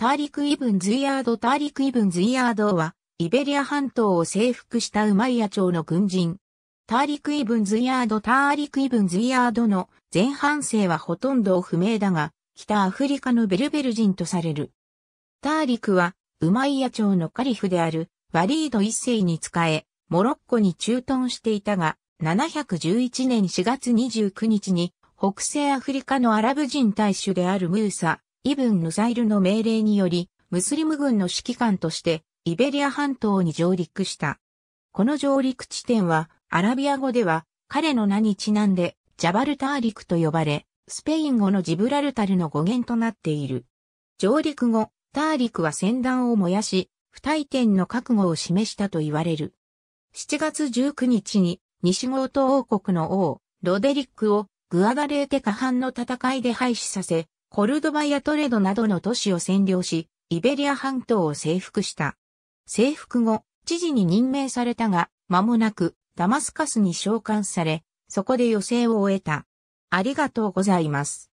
ターリク・イブンズイヤード・ターリク・イブンズイヤードは、イベリア半島を征服したウマイヤ朝の軍人。ターリク・イブンズイヤード・ターリク・イブンズイヤードの前半生はほとんど不明だが、北アフリカのベルベル人とされる。ターリクは、ウマイヤ朝のカリフであるワリード一世に仕え、モロッコに駐屯していたが、711年4月29日に、北西アフリカのアラブ人大使であるムーサ、イブン・ヌザイルの命令により、ムスリム軍の指揮官として、イベリア半島に上陸した。この上陸地点は、アラビア語では、彼の名にちなんで、ジャバルター陸と呼ばれ、スペイン語のジブラルタルの語源となっている。上陸後、ター陸は戦団を燃やし、不退転の覚悟を示したと言われる。7月19日に、西ゴート王国の王、ロデリックをグアガレーテ下半の戦いで廃止させ、コルドバやトレドなどの都市を占領し、イベリア半島を征服した。征服後、知事に任命されたが、間もなくダマスカスに召喚され、そこで余生を終えた。ありがとうございます。